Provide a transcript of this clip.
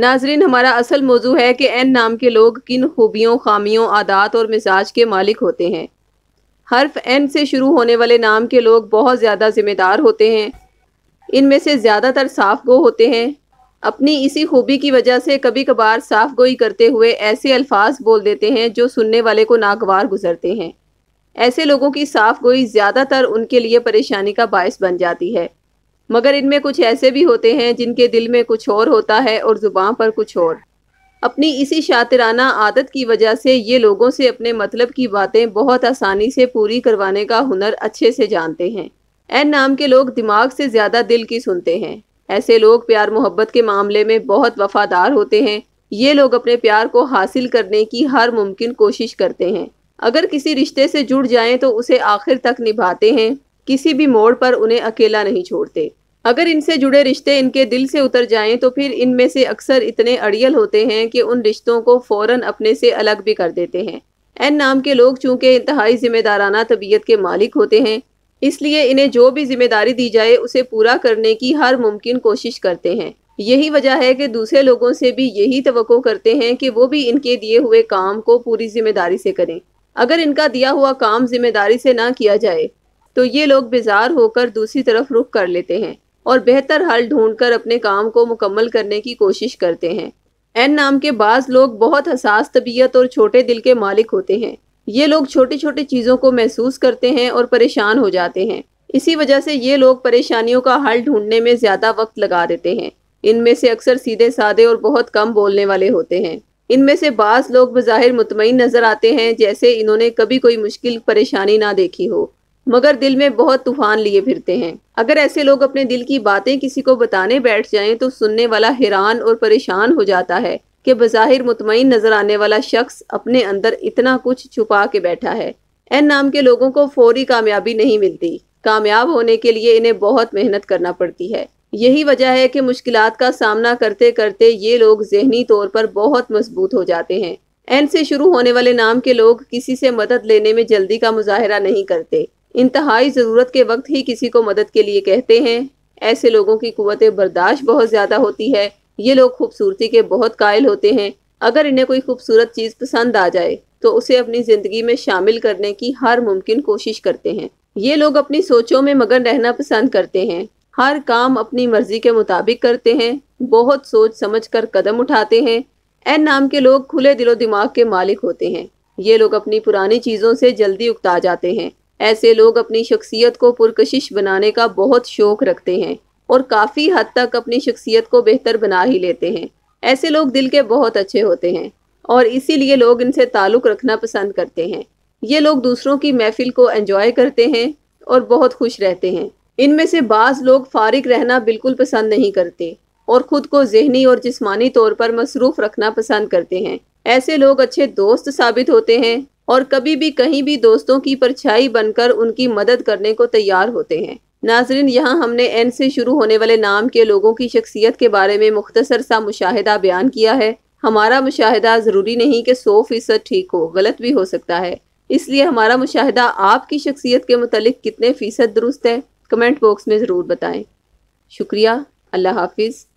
नाजरीन हमारा असल मौजू है कि एन नाम के लोग किन खूबियों खामियों आदात और मिजाज के मालिक होते हैं हर्फ एन से शुरू होने वाले नाम के लोग बहुत ज़्यादा ज़िम्मेदार होते हैं इनमें से ज़्यादातर साफ गो होते हैं अपनी इसी खूबी की वजह से कभी कभार साफ गोई करते हुए ऐसे अल्फाज बोल देते हैं जो सुनने वाले को नागवार गुजरते हैं ऐसे लोगों की साफ गोई ज़्यादातर उनके लिए परेशानी का बायस बन जाती है मगर इनमें कुछ ऐसे भी होते हैं जिनके दिल में कुछ और होता है और ज़ुबान पर कुछ और अपनी इसी शातिराना आदत की वजह से ये लोगों से अपने मतलब की बातें बहुत आसानी से पूरी करवाने का हुनर अच्छे से जानते हैं एन नाम के लोग दिमाग से ज़्यादा दिल की सुनते हैं ऐसे लोग प्यार मोहब्बत के मामले में बहुत वफादार होते हैं ये लोग अपने प्यार को हासिल करने की हर मुमकिन कोशिश करते हैं अगर किसी रिश्ते से जुड़ जाएं तो उसे आखिर तक निभाते हैं किसी भी मोड़ पर उन्हें अकेला नहीं छोड़ते अगर इनसे जुड़े रिश्ते इनके दिल से उतर जाएं तो फिर इनमें से अक्सर इतने अड़ियल होते हैं कि उन रिश्तों को फ़ौरन अपने से अलग भी कर देते हैं एन नाम के लोग चूंकि इंतहाई ज़िम्मेदाराना तबीयत के मालिक होते हैं इसलिए इन्हें जो भी जिम्मेदारी दी जाए उसे पूरा करने की हर मुमकिन कोशिश करते हैं यही वजह है कि दूसरे लोगों से भी यही तो करते हैं कि वो भी इनके दिए हुए काम को पूरी जिम्मेदारी से करें अगर इनका दिया हुआ काम जिम्मेदारी से ना किया जाए तो ये लोग बेजार होकर दूसरी तरफ रुख कर लेते हैं और बेहतर हल ढूंढकर अपने काम को मुकम्मल करने की कोशिश करते हैं एन नाम के बाज लोग बहुत हसास तबीयत और छोटे दिल के मालिक होते हैं ये लोग छोटी छोटी चीज़ों को महसूस करते हैं और परेशान हो जाते हैं इसी वजह से ये लोग परेशानियों का हल ढूंढने में ज़्यादा वक्त लगा देते हैं इनमें से अक्सर सीधे साधे और बहुत कम बोलने वाले होते हैं इनमें से बाज़ लोग बज़ाहिर मुतमिन नज़र आते हैं जैसे इन्होंने कभी कोई मुश्किल परेशानी ना देखी हो मगर दिल में बहुत तूफान लिए फिरते हैं अगर ऐसे लोग अपने दिल की बातें किसी को बताने बैठ जाएं तो सुनने वाला हैरान और परेशान हो जाता है कि बज़ाहिर मुतमिन नज़र आने वाला शख्स अपने अंदर इतना कुछ छुपा के बैठा है एन नाम के लोगों को फौरी कामयाबी नहीं मिलती कामयाब होने के लिए इन्हें बहुत मेहनत करना पड़ती है यही वजह है कि मुश्किल का सामना करते करते ये लोग जहनी तौर पर बहुत मजबूत हो जाते हैं एन से शुरू होने वाले नाम के लोग किसी से मदद लेने में जल्दी का मुजाहरा नहीं करते इंतहाई ज़रूरत के वक्त ही किसी को मदद के लिए कहते हैं ऐसे लोगों की कुत बर्दाश्त बहुत ज़्यादा होती है ये लोग खूबसूरती के बहुत कायल होते हैं अगर इन्हें कोई खूबसूरत चीज़ पसंद आ जाए तो उसे अपनी ज़िंदगी में शामिल करने की हर मुमकिन कोशिश करते हैं ये लोग अपनी सोचों में मगन रहना पसंद करते हैं हर काम अपनी मर्जी के मुताबिक करते हैं बहुत सोच समझ कर कदम उठाते हैं एन नाम के लोग खुले दिलो दिमाग के मालिक होते हैं ये लोग अपनी पुरानी चीज़ों से जल्दी उकता जाते हैं ऐसे लोग अपनी शख्सियत को पुरकशिश बनाने का बहुत शौक रखते हैं और काफ़ी हद तक अपनी शख्सियत को बेहतर बना ही लेते हैं ऐसे लोग दिल के बहुत अच्छे होते हैं और इसीलिए लोग इनसे ताल्लुक़ रखना पसंद करते हैं ये लोग दूसरों की महफिल को एंजॉय करते हैं और बहुत खुश रहते हैं इनमें से बाज़ लोग फारिग रहना बिल्कुल पसंद नहीं करते और ख़ुद को जहनी और जिस्मानी तौर पर मसरूफ़ रखना पसंद करते हैं ऐसे लोग अच्छे दोस्त साबित होते हैं और कभी भी कहीं भी दोस्तों की परछाई बनकर उनकी मदद करने को तैयार होते हैं नाजरीन यहाँ हमने एन से शुरू होने वाले नाम के लोगों की शख्सियत के बारे में मुख्तसर सा मुशाहिदा बयान किया है हमारा मुशाहिदा ज़रूरी नहीं कि सौ फीसद ठीक हो गलत भी हो सकता है इसलिए हमारा मुशाहिदा आपकी शख्सियत के मतलब कितने फ़ीसद दुरुस्त है कमेंट बॉक्स में ज़रूर बताएँ शुक्रिया अल्लाह हाफिज़